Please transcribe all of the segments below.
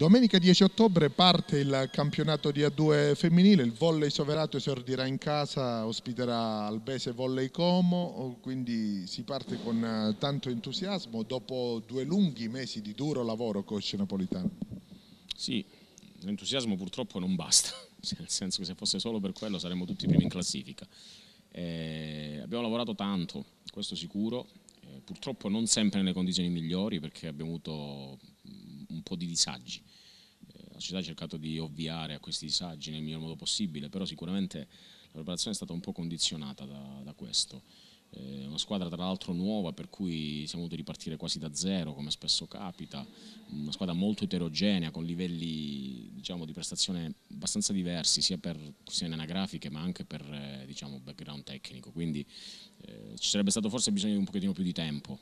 Domenica 10 ottobre parte il campionato di A2 femminile, il volley soverato esordirà in casa, ospiterà Albese Volley Como, oh, quindi si parte con eh, tanto entusiasmo dopo due lunghi mesi di duro lavoro, coach napolitano. Sì, l'entusiasmo purtroppo non basta, cioè, nel senso che se fosse solo per quello saremmo tutti primi in classifica. Eh, abbiamo lavorato tanto, questo sicuro, eh, purtroppo non sempre nelle condizioni migliori perché abbiamo avuto po' di disagi. Eh, la società ha cercato di ovviare a questi disagi nel miglior modo possibile, però sicuramente la preparazione è stata un po' condizionata da, da questo. Eh, una squadra tra l'altro nuova per cui siamo dovuti ripartire quasi da zero come spesso capita, una squadra molto eterogenea con livelli diciamo, di prestazione abbastanza diversi sia per questioni anagrafiche ma anche per eh, diciamo, background tecnico, quindi eh, ci sarebbe stato forse bisogno di un pochettino più di tempo.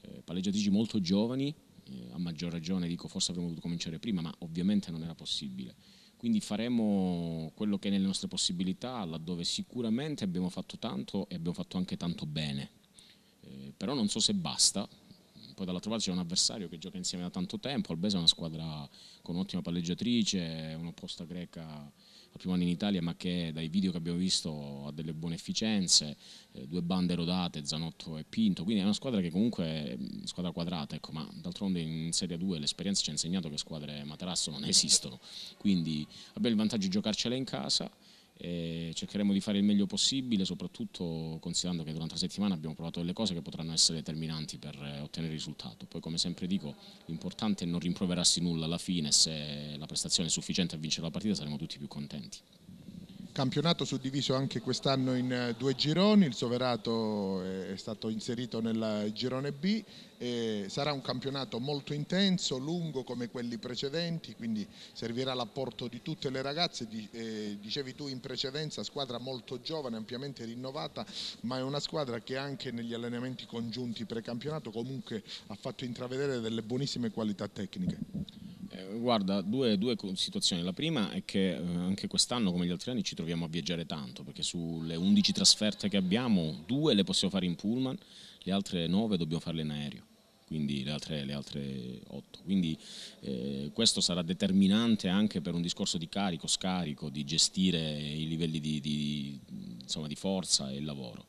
Eh, palleggiatici molto giovani eh, a maggior ragione dico forse avremmo dovuto cominciare prima, ma ovviamente non era possibile. Quindi faremo quello che è nelle nostre possibilità, laddove sicuramente abbiamo fatto tanto e abbiamo fatto anche tanto bene. Eh, però non so se basta, poi dall'altra parte c'è un avversario che gioca insieme da tanto tempo, Albesa è una squadra con un'ottima palleggiatrice, un'opposta greca al primo anno in Italia ma che dai video che abbiamo visto ha delle buone efficienze, eh, due bande rodate, Zanotto e Pinto, quindi è una squadra che comunque è una mm, squadra quadrata, ecco, ma d'altronde in Serie 2 l'esperienza ci ha insegnato che squadre materasso non esistono, quindi abbiamo il vantaggio di giocarcela in casa e cercheremo di fare il meglio possibile, soprattutto considerando che durante la settimana abbiamo provato delle cose che potranno essere determinanti per eh, ottenere il risultato. Poi come sempre dico, l'importante è non rimproverarsi nulla alla fine, se la prestazione è sufficiente a vincere la partita saremo tutti più contenti. Campionato suddiviso anche quest'anno in eh, due gironi, il Soverato eh, è stato inserito nel eh, girone B, sarà un campionato molto intenso, lungo come quelli precedenti, quindi servirà l'apporto di tutte le ragazze, dicevi tu in precedenza, squadra molto giovane, ampiamente rinnovata, ma è una squadra che anche negli allenamenti congiunti precampionato comunque ha fatto intravedere delle buonissime qualità tecniche guarda, due, due, situazioni. La prima è che eh, anche quest'anno, come gli altri anni, ci troviamo a viaggiare tanto, perché sulle 11 trasferte che abbiamo, due le possiamo fare in pullman, le altre 9 dobbiamo farle in aereo quindi le altre, le altre 8. Quindi eh, questo sarà determinante anche per un discorso di carico, scarico, di gestire i livelli di, di, insomma, di forza e il lavoro.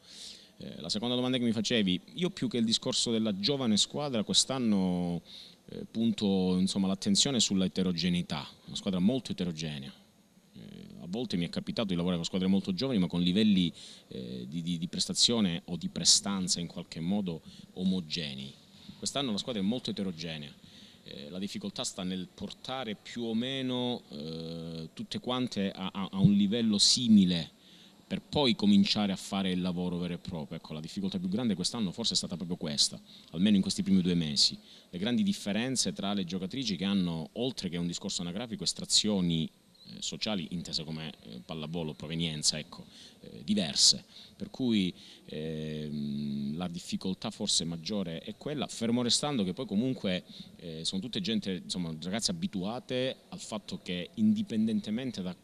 Eh, la seconda domanda che mi facevi, io più che il discorso della giovane squadra, quest'anno eh, punto l'attenzione sulla eterogeneità, una squadra molto eterogenea. Eh, a volte mi è capitato di lavorare con squadre molto giovani ma con livelli eh, di, di, di, prestazione o di prestanza in qualche modo omogenei. Quest'anno la squadra è molto eterogenea, eh, la difficoltà sta nel portare più o meno eh, tutte quante a, a, a un livello simile per poi cominciare a fare il lavoro vero e proprio. Ecco, la difficoltà più grande quest'anno forse è stata proprio questa, almeno in questi primi due mesi. Le grandi differenze tra le giocatrici che hanno, oltre che un discorso anagrafico, estrazioni eh, sociali intese come eh, pallavolo, provenienza, ecco, eh, diverse. Per cui ehm, la difficoltà forse maggiore è quella, fermo restando che poi comunque eh, sono tutte gente, insomma, ragazze abituate al fatto che indipendentemente da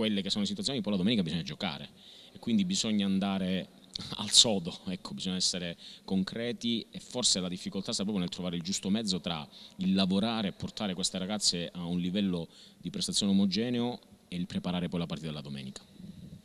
quelle che sono le situazioni, poi la domenica bisogna giocare e quindi bisogna andare al sodo, ecco, bisogna essere concreti e forse la difficoltà sta proprio nel trovare il giusto mezzo tra il lavorare e portare queste ragazze a un livello di prestazione omogeneo e il preparare poi la partita della domenica.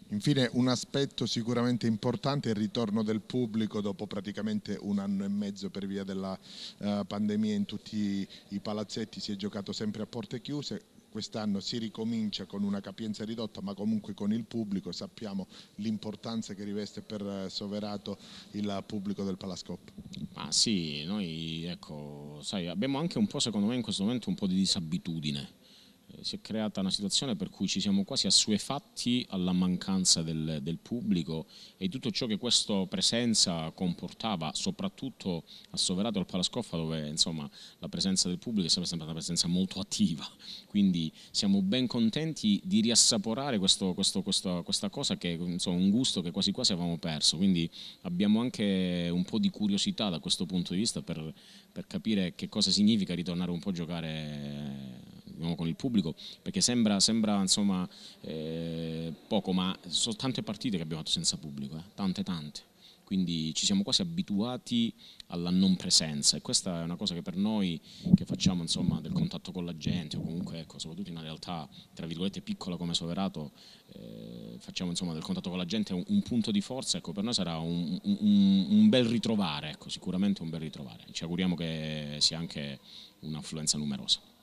Infine un aspetto sicuramente importante è il ritorno del pubblico dopo praticamente un anno e mezzo per via della uh, pandemia in tutti i palazzetti si è giocato sempre a porte chiuse, quest'anno si ricomincia con una capienza ridotta ma comunque con il pubblico, sappiamo l'importanza che riveste per eh, Soverato il pubblico del Palascop. Ma sì, noi ecco, sai, abbiamo anche un po' secondo me in questo momento un po' di disabitudine si è creata una situazione per cui ci siamo quasi assuefatti alla mancanza del, del pubblico e tutto ciò che questa presenza comportava, soprattutto assoverato al Palascoffa, dove insomma, la presenza del pubblico è sempre stata una presenza molto attiva. Quindi siamo ben contenti di riassaporare questo, questo, questo, questa cosa che insomma, un gusto che quasi quasi avevamo perso. Quindi abbiamo anche un po' di curiosità da questo punto di vista per, per capire che cosa significa ritornare un po' a giocare no, con il pubblico, perché sembra, sembra insomma, eh, poco, ma sono tante partite che abbiamo fatto senza pubblico, eh, tante tante. Quindi ci siamo quasi abituati alla non presenza e questa è una cosa che per noi che facciamo insomma, del contatto con la gente o comunque ecco, soprattutto in una realtà tra virgolette piccola come Soverato eh, facciamo insomma, del contatto con la gente un, un punto di forza, ecco, per noi sarà un, un, un bel ritrovare, ecco, sicuramente un bel ritrovare. Ci auguriamo che sia anche un'affluenza numerosa.